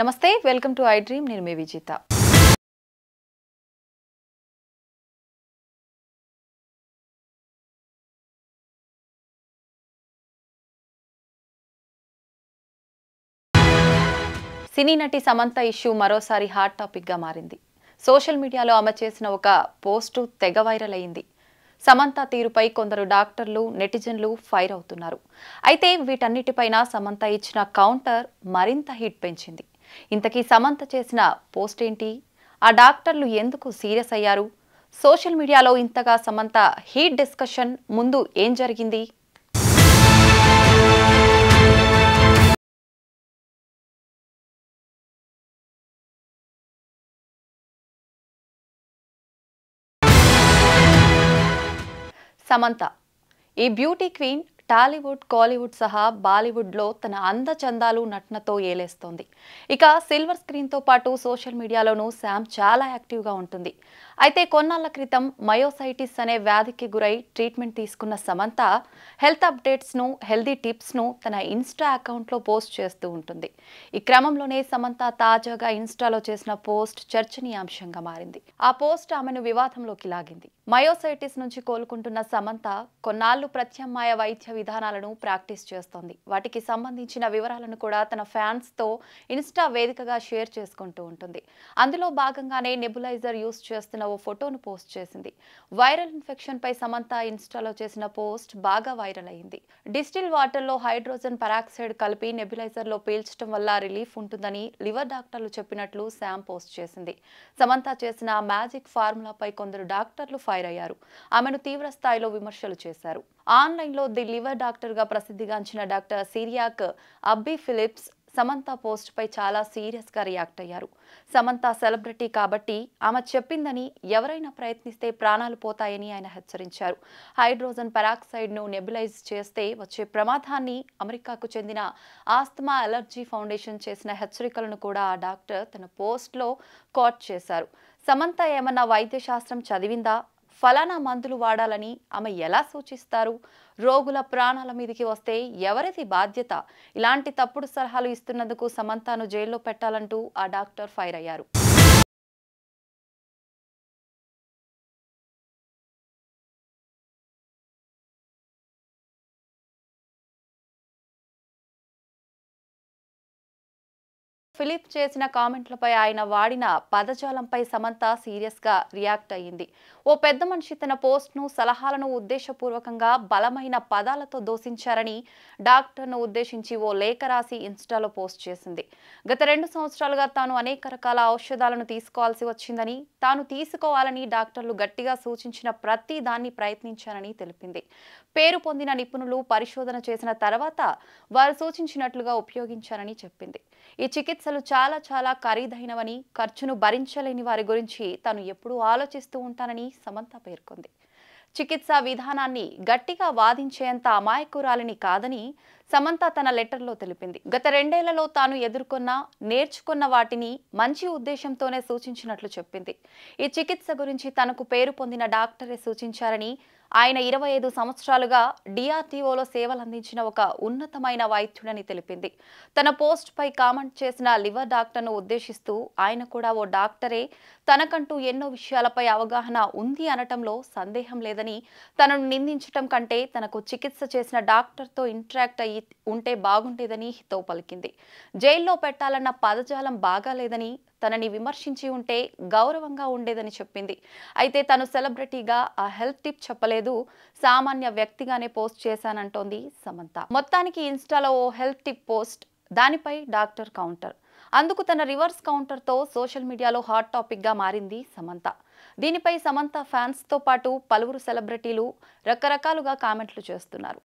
నమస్తే welcome to I dream నేను మీ విజిత సినీ నటి సమంత ఇష్యూ మరోసారి హాట్ టాపిక్గా మారింది సోషల్ మీడియాలో అమ చేసిన ఒక పోస్టు తెగ వైరల్ అయింది సమంత తీరుపై కొందరు డాక్టర్లు నెటిజన్లు ఫైర్ అవుతున్నారు అయితే వీటన్నిటిపైన సమంత ఇచ్చిన కౌంటర్ మరింత హిట్ పెంచింది ఇంతకీ సమంత చేసిన పోస్ట్ ఏంటి ఆ డాక్టర్లు ఎందుకు సీరియస్ అయ్యారు సోషల్ మీడియాలో ఇంతగా సమంత హీట్ డిస్కషన్ ముందు ఏం జరిగింది సమంత ఈ బ్యూటీ క్వీన్ టాలీవుడ్ కాలీవుడ్ సహా బాలీవుడ్లో తన అందచందాలు నటనతో ఏలేస్తోంది ఇక సిల్వర్ స్క్రీన్తో పాటు సోషల్ మీడియాలోనూ శామ్ చాలా యాక్టివ్గా ఉంటుంది అయితే కొన్నాళ్ల క్రితం మయోసైటిస్ అనే వ్యాధికి గురై ట్రీట్మెంట్ తీసుకున్న సమంత హెల్త్ అప్డేట్స్ను హెల్దీ టిప్స్ను తన ఇన్స్టా అకౌంట్లో పోస్ట్ చేస్తూ ఉంటుంది ఈ క్రమంలోనే సమంత తాజాగా ఇన్స్టాలో చేసిన పోస్ట్ చర్చనీయాంశంగా మారింది ఆ పోస్ట్ ఆమెను వివాదంలోకి లాగింది మయోసైటిస్ నుంచి కోలుకుంటున్న సమంత కొన్నాళ్లు ప్రత్యామ్నాయ వైద్య విధానాలను ప్రాక్టీస్ చేస్తోంది వాటికి సంబంధించిన వివరాలను కూడా తన ఫ్యాన్స్తో ఇన్స్టా వేదికగా షేర్ చేసుకుంటూ ఉంటుంది అందులో భాగంగానే నెబులైజర్ యూస్ చేస్తున్న ఓ ఫోటోను పోస్ట్ చేసింది వైరల్ ఇన్ఫెక్షన్పై సమంత ఇన్స్టాలో చేసిన పోస్ట్ బాగా వైరల్ అయింది వాటర్ వాటర్లో హైడ్రోజన్ పరాక్సైడ్ కలిపి లో పీల్చడం వల్ల రిలీఫ్ ఉంటుందని లివర్ డాక్టర్లు చెప్పినట్లు శామ్ పోస్ట్ చేసింది సమంత చేసిన మ్యాజిక్ ఫార్ములాపై కొందరు డాక్టర్లు ఫైర్ అయ్యారు ఆమెను తీవ్ర స్థాయిలో విమర్శలు చేశారు ఆన్లైన్లో ది లివర్ డాక్టర్గా ప్రసిద్ధిగాంచిన డాక్టర్ సిరియాక్ అబ్బీ ఫిలిప్స్ సమంత పోస్ట్పై చాలా సీరియస్గా రియాక్ట్ అయ్యారు సమంత సెలబ్రిటీ కాబట్టి ఆమె చెప్పిందని ఎవరైనా ప్రయత్నిస్తే ప్రాణాలు పోతాయని ఆయన హెచ్చరించారు హైడ్రోజన్ పెరాక్సైడ్ను నెబులైజ్ చేస్తే వచ్చే ప్రమాదాన్ని అమెరికాకు చెందిన ఆస్తమా అలర్జీ ఫౌండేషన్ చేసిన హెచ్చరికలను కూడా ఆ డాక్టర్ తన పోస్ట్లో కోట్ చేశారు సమంత ఏమన్నా వైద్యశాస్త్రం చదివిందా ఫలానా మందులు వాడాలని ఆమె ఎలా సూచిస్తారు రోగుల ప్రాణాల మీదకి వస్తే ఎవరిది బాధ్యత ఇలాంటి తప్పుడు సలహాలు ఇస్తున్నందుకు సమంతాను జైల్లో పెట్టాలంటూ ఆ డాక్టర్ ఫైర్ అయ్యారు ఫిలిప్ చేసిన కామెంట్లపై ఆయన వాడిన పదజాలంపై సమంత సీరియస్గా రియాక్ట్ అయ్యింది ఓ పెద్ద మనిషి తన పోస్ట్ను సలహాలను ఉద్దేశపూర్వకంగా బలమైన పదాలతో దోషించారని డాక్టర్ను ఉద్దేశించి ఓ లేఖ రాసి ఇన్స్టాలో పోస్ట్ చేసింది గత రెండు సంవత్సరాలుగా తాను అనేక రకాల ఔషధాలను తీసుకోవాల్సి వచ్చిందని తాను తీసుకోవాలని డాక్టర్లు గట్టిగా సూచించిన ప్రతి దాన్ని ప్రయత్నించానని తెలిపింది పేరు పొందిన నిపుణులు పరిశోధన చేసిన తర్వాత వారు సూచించినట్లుగా ఉపయోగించారని చెప్పింది ఈ చికిత్స అసలు చాలా చాలా ఖరీదైనవని ఖర్చును భరించలేని వారి గురించి తను ఎప్పుడూ ఆలోచిస్తూ ఉంటానని సమంత పేర్కొంది చికిత్సా విధానాన్ని గట్టిగా వాదించేంత అమాయకురాలిని కాదని సమంత తన లెటర్లో తెలిపింది గత రెండేళ్లలో తాను ఎదుర్కొన్న నేర్చుకున్న వాటిని మంచి ఉద్దేశంతోనే సూచించినట్లు చెప్పింది ఈ చికిత్స గురించి తనకు పేరు పొందిన డాక్టరే సూచించారని ఆయన ఇరవై ఐదు సంవత్సరాలుగా డిఆర్టీఓలో సేవలందించిన ఒక ఉన్నతమైన వైద్యుడని తెలిపింది తన పోస్ట్పై కామెంట్ చేసిన లివర్ డాక్టర్ను ఉద్దేశిస్తూ ఆయన కూడా ఓ డాక్టరే తనకంటూ ఎన్నో విషయాలపై అవగాహన ఉంది అనటంలో సందేహం లేదని తనను నిందించటం కంటే తనకు చికిత్స చేసిన డాక్టర్తో ఇంటరాక్ట్ అయ్యి ఉంటే బాగుండేదని హితవు పలికింది జైల్లో పెట్టాలన్న పదజాలం బాగాలేదని తనని విమర్శించి ఉంటే గౌరవంగా ఉండేదని చెప్పింది అయితే తను సెలబ్రిటీగా ఆ హెల్త్ టిప్ చెప్పలేదు సామాన్య వ్యక్తిగానే పోస్ట్ చేశానంటోంది సమంత మొత్తానికి ఇన్స్టాలో ఓ హెల్త్ టిప్ పోస్ట్ దానిపై డాక్టర్ కౌంటర్ అందుకు తన రివర్స్ కౌంటర్తో సోషల్ మీడియాలో హాట్ టాపిక్గా మారింది సమంత దీనిపై సమంత ఫ్యాన్స్తో పాటు పలువురు సెలబ్రిటీలు రకరకాలుగా కామెంట్లు చేస్తున్నారు